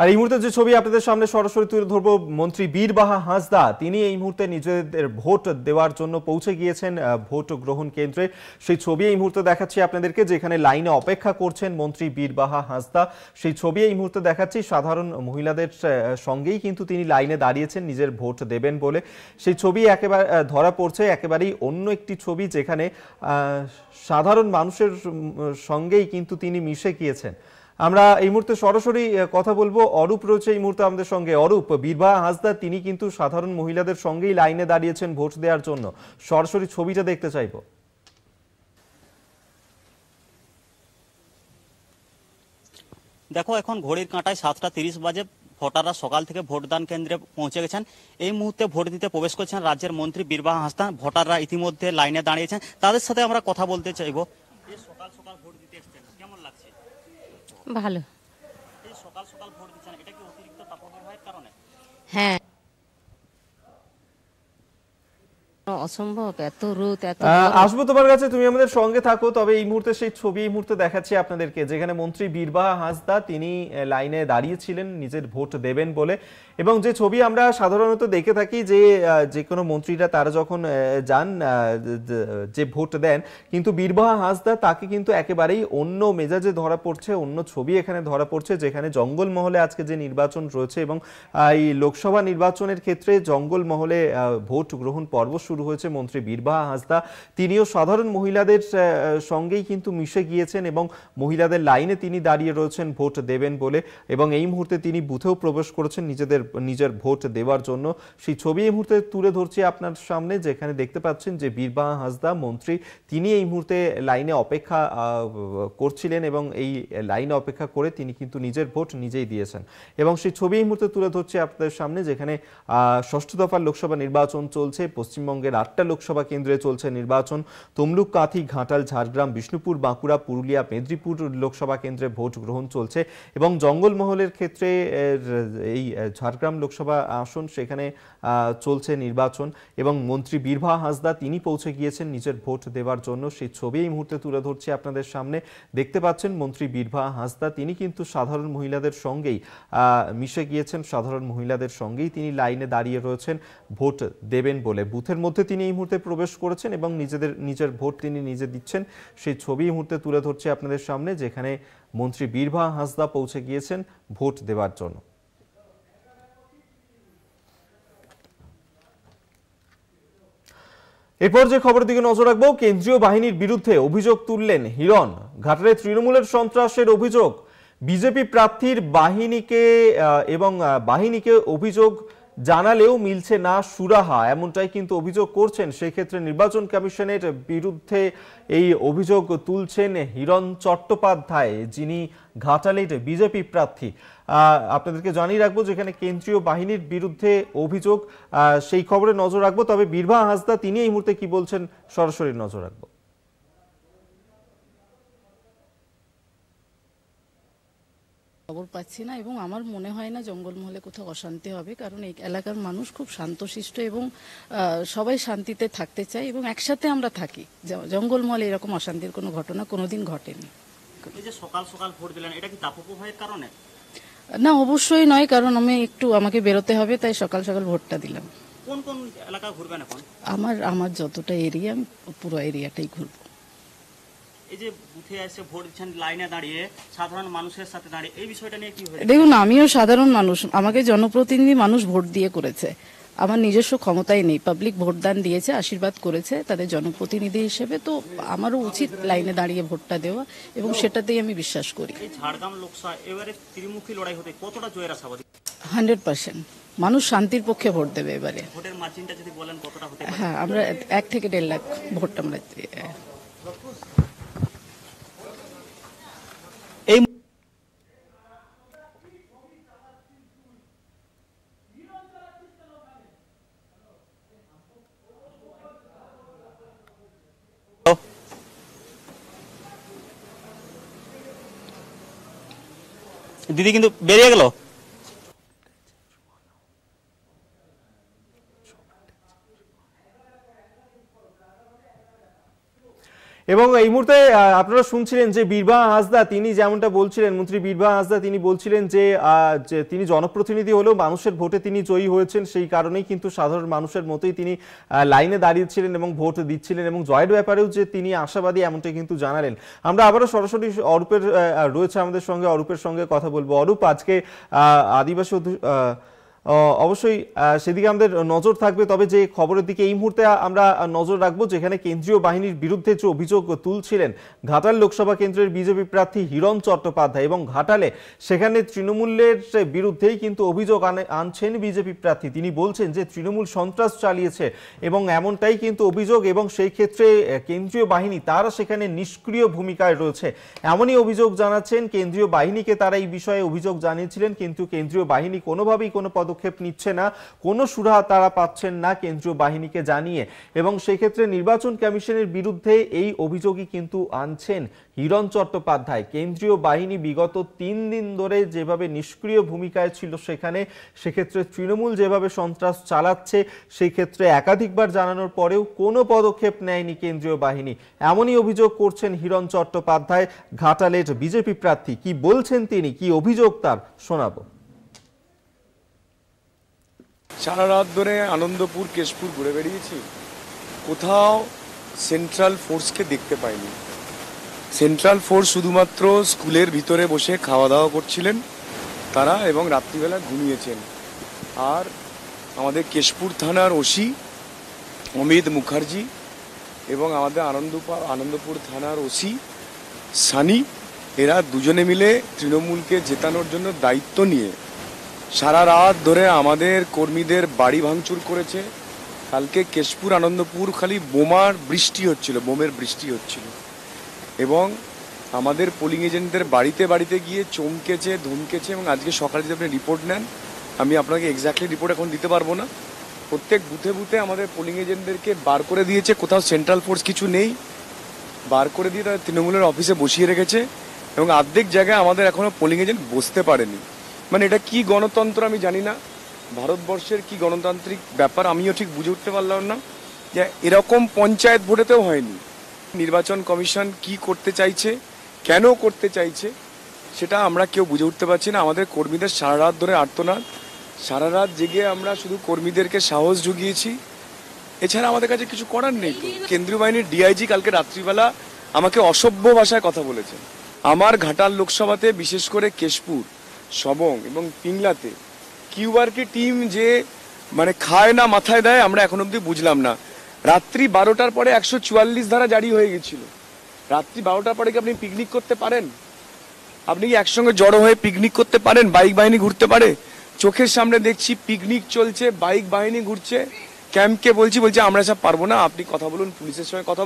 আর এই মুহূর্তে যে ছবি আপনাদের সামনে সরাসরি তুলে ধরবো মন্ত্রী বীরবাহা হাঁসদা তিনি এই মুহূর্তে নিজেদের ভোট দেওয়ার জন্য পৌঁছে গিয়েছেন ভোট গ্রহণ কেন্দ্রে সেই ছবি এই মুহূর্তে দেখাচ্ছি আপনাদেরকে যেখানে লাইনে অপেক্ষা করছেন মন্ত্রী বীরবাহা হাঁসদা সেই ছবি এই মুহূর্তে দেখাচ্ছি সাধারণ মহিলাদের সঙ্গেই কিন্তু তিনি লাইনে দাঁড়িয়েছেন নিজের ভোট দেবেন বলে সেই ছবি একেবারে ধরা পড়ছে একেবারেই অন্য একটি ছবি যেখানে সাধারণ মানুষের সঙ্গেই কিন্তু তিনি মিশে গিয়েছেন আমরা এই মুহূর্তে সরাসরি কথা বলবো অরূপ রয়েছে এই মুহূর্তে আমাদের সঙ্গে অরূপ বীরবাহ হাসদা তিনি কিন্তু সাধারণ মহিলাদের সঙ্গেই লাইনে দাঁড়িয়েছেন ভোট দেওয়ার জন্য সরাসরি ছবিটা দেখতে চাইব দেখো এখন ঘড়ির কাঁটায় সাতটা তিরিশ বাজে ভোটাররা সকাল থেকে ভোটদান কেন্দ্রে পৌঁছে গেছেন এই মুহূর্তে ভোট দিতে প্রবেশ করছেন রাজ্যের মন্ত্রী বীরবাহা হাসদা ভোটাররা ইতিমধ্যে লাইনে দাঁড়িয়েছেন তাদের সাথে আমরা কথা বলতে চাইবো সকাল সকাল ভোট দিতে ভালো হ্যাঁ আসবো তোমার কাছে তুমি আমাদের সঙ্গে থাকো তবে এই মুহূর্তে সেই ছবি এই মুহূর্তে দেখাচ্ছি আপনাদেরকে যেখানে মন্ত্রী বীরবাহা হাঁসদা তিনি লাইনে দাঁড়িয়েছিলেন নিজের ভোট দেবেন বলে এবং যে ছবি আমরা সাধারণত দেখে থাকি যে যে কোনো মন্ত্রীরা তারা যখন যান যে ভোট দেন কিন্তু বীরবাহা হাঁসদা তাকে কিন্তু একেবারেই অন্য মেজাজে ধরা পড়ছে অন্য ছবি এখানে ধরা পড়ছে যেখানে জঙ্গলমহলে আজকে যে নির্বাচন রয়েছে এবং এই লোকসভা নির্বাচনের ক্ষেত্রে জঙ্গলমহলে ভোট গ্রহণ পর্ব শুরু শুরু হয়েছে মন্ত্রী বীরবাহ হাঁসদা তিনিও সাধারণ মহিলাদের সঙ্গেই কিন্তু মিশে গিয়েছেন এবং মহিলাদের লাইনে তিনি দাঁড়িয়ে রয়েছেন ভোট দেবেন বলে এবং এই মুহূর্তে তিনি বুথেও প্রবেশ করেছেন নিজেদের নিজের ভোট দেওয়ার জন্য সেই ছবি এই মুহূর্তে তুলে ধরছি আপনার সামনে যেখানে দেখতে পাচ্ছেন যে বীরবাহা হাঁসদা মন্ত্রী তিনি এই মুহূর্তে লাইনে অপেক্ষা করছিলেন এবং এই লাইনে অপেক্ষা করে তিনি কিন্তু নিজের ভোট নিজেই দিয়েছেন এবং সেই ছবি এই মুহূর্তে তুলে ধরছি আপনাদের সামনে যেখানে ষষ্ঠ দফার লোকসভা নির্বাচন চলছে পশ্চিমবঙ্গে পশ্চিমবঙ্গের আটটা লোকসভা কেন্দ্রে চলছে নির্বাচন তমলুক কাঁথি ঘাটাল ঝাড়গ্রাম বিষ্ণুপুর বাঁকুড়া পুরুলিয়া মেদিনীপুর লোকসভা কেন্দ্রে ভোট গ্রহণ চলছে এবং জঙ্গলমহলের ক্ষেত্রে এই ঝাড়গ্রাম লোকসভা আসন সেখানে চলছে নির্বাচন এবং মন্ত্রী বীরভা হাসদা তিনি পৌঁছে গিয়েছেন নিজের ভোট দেওয়ার জন্য সেই ছবি এই মুহূর্তে তুলে ধরছি আপনাদের সামনে দেখতে পাচ্ছেন মন্ত্রী বীরভা হাসদা তিনি কিন্তু সাধারণ মহিলাদের সঙ্গেই মিশে গিয়েছেন সাধারণ মহিলাদের সঙ্গেই তিনি লাইনে দাঁড়িয়ে রয়েছেন ভোট দেবেন বলে বুথের মধ্যে মধ্যে তিনি এই মুহূর্তে প্রবেশ করেছেন এবং নিজেদের নিজের ভোট তিনি নিজে দিচ্ছেন সেই ছবি এই মুহূর্তে তুলে ধরছে আপনাদের সামনে যেখানে মন্ত্রী বীরভা হাসদা পৌঁছে গিয়েছেন ভোট দেওয়ার জন্য এরপর যে খবরের দিকে নজর রাখবো কেন্দ্রীয় বাহিনীর বিরুদ্ধে অভিযোগ তুললেন হিরণ ঘাটারে তৃণমূলের সন্ত্রাসের অভিযোগ বিজেপি প্রার্থীর বাহিনীকে এবং বাহিনীকে অভিযোগ জানালেও মিলছে না সুরাহা এমনটাই কিন্তু অভিযোগ করছেন সেক্ষেত্রে নির্বাচন কমিশনের বিরুদ্ধে এই অভিযোগ তুলছেন হিরণ চট্টোপাধ্যায় যিনি ঘাটালের বিজেপি প্রার্থী আপনাদেরকে জানিয়ে রাখবো যেখানে কেন্দ্রীয় বাহিনীর বিরুদ্ধে অভিযোগ সেই খবরে নজর রাখবো তবে বীরভা হাসদা তিনি এই মুহূর্তে কি বলছেন সরাসরি নজর রাখবো খবর পাচ্ছি না এবং আমার মনে হয় না জঙ্গলমহলে কোথাও অশান্তি হবে কারণ এই এলাকার মানুষ খুব শান্তশিষ্ট এবং সবাই শান্তিতে থাকতে চায় এবং একসাথে আমরা থাকি জঙ্গলমহলে এরকম অশান্তির কোনো ঘটনা কোনোদিন ঘটেনি সকাল সকাল ভোট দিলেন এটা কি কারণে না অবশ্যই নয় কারণ আমি একটু আমাকে বেরোতে হবে তাই সকাল সকাল ভোটটা দিলাম কোন কোন এলাকা ঘুরবেন এখন আমার আমার যতটা এরিয়া আমি পুরো এরিয়াটাই ঘুরবো এই যে বুথে এসে ভোট দিচ্ছেন লাইনে দাঁড়িয়ে সাধারণ মানুষের সাথে দাঁড়িয়ে এই বিষয়টা নিয়ে কি দেখুন আমিও সাধারণ মানুষ আমাকে জনপ্রতিনিধি মানুষ ভোট দিয়ে করেছে আমার নিজস্ব ক্ষমতাই নেই পাবলিক ভোটদান দিয়েছে আশীর্বাদ করেছে তাদের জনপ্রতিনিধি হিসেবে তো আমারও উচিত লাইনে দাঁড়িয়ে ভোটটা দেওয়া এবং সেটাতেই আমি বিশ্বাস করি ঝাড়গ্রাম লোকসভা এবারে ত্রিমুখী লড়াই হতে কতটা জয়ের আশাবাদী হান্ড্রেড পার্সেন্ট মানুষ শান্তির পক্ষে ভোট দেবে এবারে ভোটের মার্জিনটা যদি বলেন কতটা হতে হ্যাঁ আমরা এক থেকে দেড় লাখ ভোট আমরা দিদি কিন্তু বেরিয়ে গেল এবং এই মুহূর্তে আপনারা শুনছিলেন যে বীরবা হাসদা তিনি যেমনটা বলছিলেন মন্ত্রী বীরবা হাসদা তিনি বলছিলেন যে তিনি জনপ্রতিনিধি হলেও মানুষের ভোটে তিনি জয়ী হয়েছেন সেই কারণেই কিন্তু সাধারণ মানুষের মতোই তিনি লাইনে দাঁড়িয়েছিলেন এবং ভোট দিচ্ছিলেন এবং জয়ের ব্যাপারেও যে তিনি আশাবাদী এমনটা কিন্তু জানালেন আমরা আবারও সরাসরি অরূপের রয়েছে আমাদের সঙ্গে অরূপের সঙ্গে কথা বলবো অরূপ আজকে আদিবাসী অবশ্যই সেদিকে আমাদের নজর থাকবে তবে যে খবরের দিকে এই মুহূর্তে আমরা নজর রাখবো যেখানে কেন্দ্রীয় বাহিনীর বিরুদ্ধে যে অভিযোগ তুলছিলেন ঘাটাল লোকসভা কেন্দ্রের বিজেপি প্রার্থী হিরণ চট্টোপাধ্যায় এবং ঘাটালে সেখানে তৃণমূলের বিরুদ্ধেই কিন্তু অভিযোগ আনছেন বিজেপি প্রার্থী তিনি বলছেন যে তৃণমূল সন্ত্রাস চালিয়েছে এবং এমনটাই কিন্তু অভিযোগ এবং সেই ক্ষেত্রে কেন্দ্রীয় বাহিনী তারা সেখানে নিষ্ক্রিয় ভূমিকায় রয়েছে এমনই অভিযোগ জানাচ্ছেন কেন্দ্রীয় বাহিনীকে তারা এই বিষয়ে অভিযোগ জানিয়েছিলেন কিন্তু কেন্দ্রীয় বাহিনী কোনোভাবেই কোনো পদক্ষেপ পদক্ষেপ নিচ্ছে না কোনো সুরাহা তারা পাচ্ছেন না কেন্দ্রীয় বাহিনীকে জানিয়ে এবং সেক্ষেত্রে নির্বাচন কমিশনের বিরুদ্ধে এই অভিযোগই কিন্তু আনছেন হিরণ চট্টোপাধ্যায় কেন্দ্রীয় বাহিনী বিগত তিন দিন ধরে যেভাবে নিষ্ক্রিয় ভূমিকায় ছিল সেখানে সেক্ষেত্রে তৃণমূল যেভাবে সন্ত্রাস চালাচ্ছে সেই ক্ষেত্রে একাধিকবার জানানোর পরেও কোনো পদক্ষেপ নেয়নি কেন্দ্রীয় বাহিনী এমনই অভিযোগ করছেন হিরণ চট্টোপাধ্যায় ঘাটালের বিজেপি প্রার্থী কি বলছেন তিনি কি অভিযোগ তার শোনাবো সারা রাত ধরে আনন্দপুর কেশপুর ঘুরে বেরিয়েছি কোথাও সেন্ট্রাল ফোর্সকে দেখতে পাইনি সেন্ট্রাল ফোর্স শুধুমাত্র স্কুলের ভিতরে বসে খাওয়া দাওয়া করছিলেন তারা এবং রাত্রিবেলা ঘুমিয়েছেন আর আমাদের কেশপুর থানার ওসি অমিত মুখার্জি এবং আমাদের আনন্দপুর আনন্দপুর থানার ওসি সানি এরা দুজনে মিলে তৃণমূলকে জেতানোর জন্য দায়িত্ব নিয়ে সারা রাত ধরে আমাদের কর্মীদের বাড়ি ভাঙচুর করেছে কালকে কেশপুর আনন্দপুর খালি বোমার বৃষ্টি হচ্ছিল বোমের বৃষ্টি হচ্ছিল এবং আমাদের পোলিং এজেন্টদের বাড়িতে বাড়িতে গিয়ে চমকেছে ধমকেছে এবং আজকে সকালে যদি আপনি রিপোর্ট নেন আমি আপনাকে এক্স্যাক্টলি রিপোর্ট এখন দিতে পারবো না প্রত্যেক বুথে বুথে আমাদের পোলিং এজেন্টদেরকে বার করে দিয়েছে কোথাও সেন্ট্রাল ফোর্স কিছু নেই বার করে দিয়ে তারা তৃণমূলের অফিসে বসিয়ে রেখেছে এবং অর্ধেক জায়গায় আমাদের এখনও পোলিং এজেন্ট বসতে পারেনি মানে এটা কি গণতন্ত্র আমি জানি না ভারতবর্ষের কি গণতান্ত্রিক ব্যাপার আমিও ঠিক বুঝে উঠতে পারলাম না যে এরকম পঞ্চায়েত ভোটেতেও হয়নি নির্বাচন কমিশন কি করতে চাইছে কেন করতে চাইছে সেটা আমরা কেউ বুঝে উঠতে পারছি না আমাদের কর্মীদের সারা রাত ধরে আর্তনাদ সারা রাত জেগে আমরা শুধু কর্মীদেরকে সাহস জুগিয়েছি এছাড়া আমাদের কাছে কিছু করার নেই তো কেন্দ্রীয় বাহিনীর ডিআইজি কালকে রাত্রিবেলা আমাকে অসভ্য ভাষায় কথা বলেছেন আমার ঘাটাল লোকসভাতে বিশেষ করে কেশপুর সবং এবং পিংলাতে কিউআরকে টিম যে মানে খায় না মাথায় দেয় আমরা এখন অবধি বুঝলাম না রাত্রি বারোটার পরে একশো চুয়াল্লিশ ধারা জারি হয়ে গেছিল রাত্রি বারোটার পরে কি আপনি পিকনিক করতে পারেন আপনি কি একসঙ্গে জড়ো হয়ে পিকনিক করতে পারেন বাইক বাহিনী ঘুরতে পারে চোখের সামনে দেখছি পিকনিক চলছে বাইক বাহিনী ঘুরছে ক্যাম্পকে বলছি বলছে আমরা সব পারবো না আপনি কথা বলুন পুলিশের সঙ্গে কথা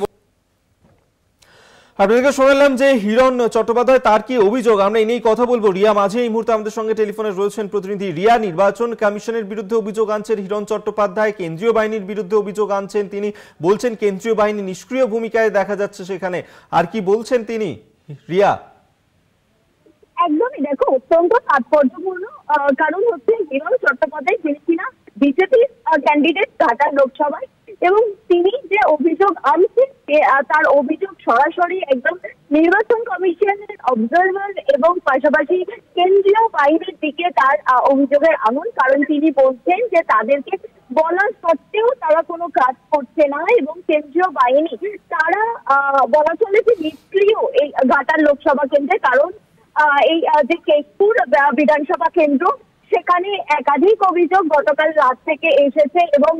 আপনাদেরকে শোনালাম যে হিরণ চট্টোপাধ্যায় তার কি অভিযোগ আমরা এই কথা বলবো রিয়া মাঝে এই মুহূর্তে আমাদের সঙ্গে টেলিফোনে রয়েছেন প্রতিনিধি রিয়া নির্বাচন কমিশনের বিরুদ্ধে অভিযোগ আনছেন হিরণ চট্টোপাধ্যায় কেন্দ্রীয় বাহিনীর বিরুদ্ধে অভিযোগ আনছেন তিনি বলছেন কেন্দ্রীয় বাহিনী নিষ্ক্রিয় ভূমিকায় দেখা যাচ্ছে সেখানে আর কি বলছেন তিনি রিয়া একদমই দেখো অত্যন্ত তাৎপর্যপূর্ণ কারণ হচ্ছে হিরণ চট্টোপাধ্যায় তিনি কিনা বিজেপির ক্যান্ডিডেট ঘাটার লোকসভায় এবং তিনি যে অভিযোগ আনছেন তার অভিযোগ সরাসরি একদম নির্বাচন কমিশনের অবজার্ভার এবং পাশাপাশি কেন্দ্রীয় বাহিনীর দিকে তার অভিযোগের আনুন কারণ তিনি বলছেন যে তাদেরকে বলা সত্ত্বেও তারা কোনো কাজ করছে না এবং কেন্দ্রীয় বাহিনী তারা বলা চলে যে নিষ্ক্রিয় এই ঘাটার লোকসভা কেন্দ্রে কারণ এই যে কেশপুর বিধানসভা কেন্দ্র সেখানে একাধিক অভিযোগ গতকাল রাত থেকে এসেছে এবং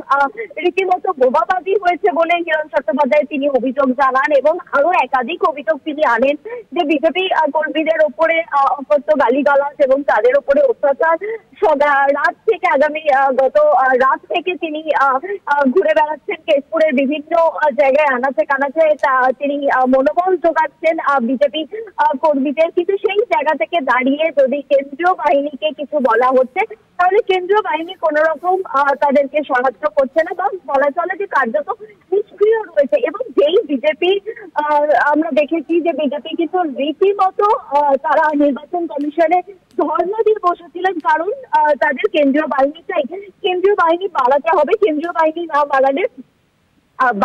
রীতিমতো বোবাবাজি হয়েছে বলে কিরণ চট্টোপাধ্যায় তিনি অভিযোগ জানান এবং আরো একাধিক অভিযোগ তিনি আনেন যে বিজেপি কর্মীদের ওপরে অকথ্য গালিগালাজ এবং তাদের ওপরে অত্যাচার রাত থেকে আগামী গত রাত থেকে তিনি ঘুরে বেড়াচ্ছেন কেশপুরের বিভিন্ন জায়গায় আনাচে কানাচে তিনি মনোবল যোগাচ্ছেন বিজেপি কর্মীদের কিন্তু সেই জায়গা থেকে দাঁড়িয়ে যদি কেন্দ্রীয় বাহিনীকে কিছু বলা করছে তাহলে কেন্দ্রীয় বাহিনী কোন রকম তাদেরকে সাহায্য করছে না বা বলা চলে যে কার্যত নিষ্ক্রিয় রয়েছে এবং যেই বিজেপি আমরা দেখেছি যে বিজেপি কিন্তু রীতিমতো তারা নির্বাচন কমিশনে ধর্ম দিয়ে বসেছিলেন কারণ তাদের কেন্দ্রীয় বাহিনী চাই কেন্দ্রীয় বাহিনী বাড়াতে হবে কেন্দ্রীয় বাহিনী না বাড়ালে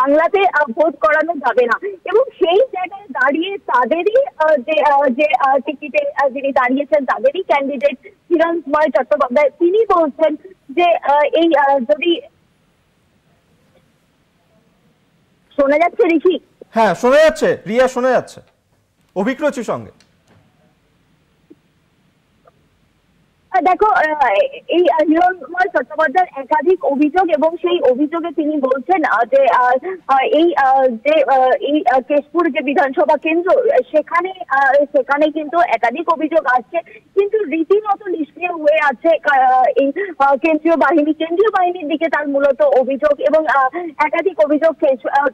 বাংলাতে ভোট করানো যাবে না এবং সেই জায়গায় দাঁড়িয়ে তাদেরই যে যে টিকিটে যিনি দাঁড়িয়েছেন তাদেরই ক্যান্ডিডেট কিরণ কুমার চট্টোপাধ্যায় তিনি বলছেন যে এই যদি শোনা যাচ্ছে ঋষি হ্যাঁ শোনা যাচ্ছে রিয়া শোনা যাচ্ছে অভিক্রচির সঙ্গে দেখো এই হিরণ চট্টোপাধ্যায়ের একাধিক অভিযোগ এবং সেই অভিযোগে তিনি বলছেন যে এই যে এই কেশপুর যে বিধানসভা কেন্দ্র সেখানে সেখানে কিন্তু একাধিক অভিযোগ আসছে কিন্তু রীতিমতো নিষ্ক্রিয় হয়ে আছে এই কেন্দ্রীয় বাহিনী কেন্দ্রীয় বাহিনীর দিকে তার মূলত অভিযোগ এবং একাধিক অভিযোগ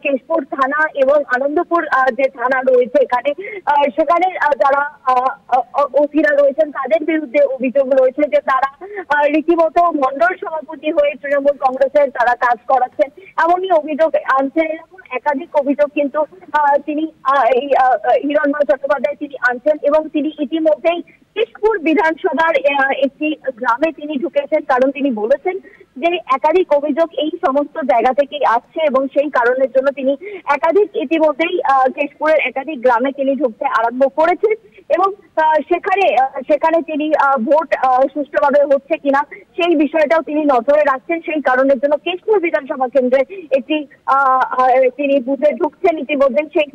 কেশপুর থানা এবং আনন্দপুর যে থানা রয়েছে এখানে সেখানে যারা অফিরা রয়েছেন তাদের বিরুদ্ধে অভিযোগ রয়েছে হয়েছে যে তারা রীতিমতো মন্ডল সভাপতি হয়ে তৃণমূল কংগ্রেসের তারা কাজ করাচ্ছেন এমনই অভিযোগ আনছেন এরকম একাধিক অভিযোগ কিন্তু তিনি হিরণময় চট্টোপাধ্যায় তিনি আনছেন এবং তিনি ইতিমধ্যেই কেশপুর বিধানসভার একটি গ্রামে তিনি ঢুকেছেন কারণ তিনি বলেছেন যে একাধিক অভিযোগ এই সমস্ত জায়গা থেকেই আসছে এবং সেই কারণের জন্য তিনি একাধিক ইতিমধ্যেই কেশপুরের একাধিক গ্রামে তিনি ঢুকতে আরম্ভ করেছেন এবং সেখানে সেখানে তিনি ভোট সুষ্ঠুভাবে হচ্ছে কিনা সেই বিষয়টাও তিনি নজরে রাখছেন সেই কারণের জন্য কেশপুর বিধানসভা কেন্দ্রে একটি তিনি বুথে ঢুকছেন ইতিমধ্যে সেই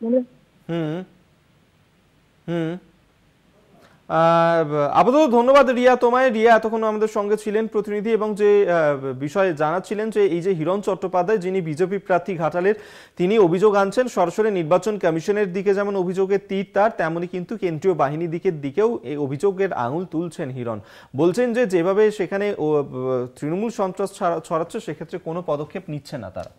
হুম হুম আপাতত ধন্যবাদ রিয়া তোমায় রিয়া এতক্ষণ আমাদের সঙ্গে ছিলেন প্রতিনিধি এবং যে বিষয়ে জানাচ্ছিলেন যে এই যে হিরণ চট্টোপাধ্যায় যিনি বিজেপি প্রার্থী ঘাটালের তিনি অভিযোগ আনছেন সরাসরি নির্বাচন কমিশনের দিকে যেমন অভিযোগের তীর তার তেমনি কিন্তু কেন্দ্রীয় বাহিনী দিকের দিকেও এই অভিযোগের আঙুল তুলছেন হিরণ বলছেন যে যেভাবে সেখানে তৃণমূল সন্ত্রাস ছড়াচ্ছে সেক্ষেত্রে কোনো পদক্ষেপ নিচ্ছে না তারা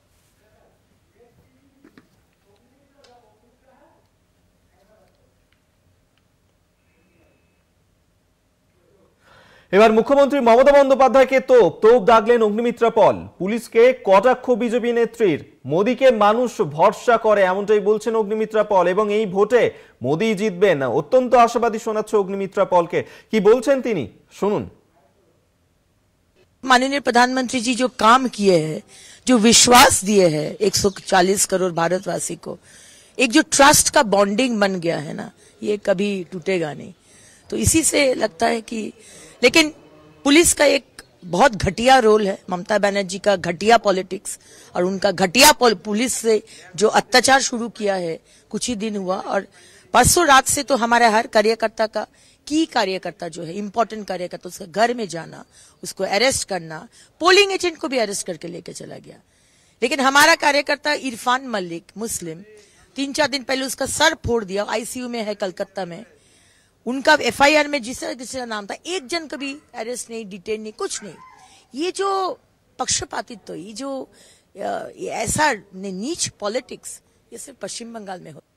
এবার মুখ্যমন্ত্রী মমতা বন্দ্যোপাধ্যায়কে তোপ তোপ দাগলেন অগ্নিমিত্রা পল পুলিশকে কটাক্ষ বিজেপি নেত্রীর মোদীকে মানুষ ভরসা করে এমনটাই বলছেন অগ্নিমিত্রা পল এবং এই ভোটে মোদী জিতবেন অত্যন্ত আশাবাদী শোনাচ্ছে অগ্নিমিত্রা পলকে কি বলছেন তিনি শুনুন মাননীয় প্রধানমন্ত্রী জি যে কাম কিয়ে हैं जो विश्वास दिए हैं 140 करोड़ ভারতবাসী কো এক যে ট্রাস্ট কা বন্ডিং বন গিয়া है না ইয়ে কবি টুটেগা নেই তো इसी से लगता है कि लेकिन पुलिस का एक बहुत घटिया रोल है ममता बनर्जी का घटिया पॉलिटिक्स और उनका घटिया पुलिस से जो अत्याचार शुरू किया है कुछ ही दिन हुआ और परसों रात से तो हमारे हर कार्यकर्ता का की कार्यकर्ता जो है इम्पोर्टेंट कार्यकर्ता उसके घर में जाना उसको अरेस्ट करना पोलिंग एजेंट को भी अरेस्ट करके लेके चला गया लेकिन हमारा कार्यकर्ता इरफान मलिक मुस्लिम तीन चार दिन पहले उसका सर फोड़ दिया आईसीयू में है कलकत्ता में उनका एफ में जिस तरह किसी का नाम था एक जन कभी अरेस्ट नहीं डिटेन नहीं कुछ नहीं ये जो पक्षपातित्व तो, ये जो ऐसा नीच पॉलिटिक्स ये सिर्फ पश्चिम बंगाल में होता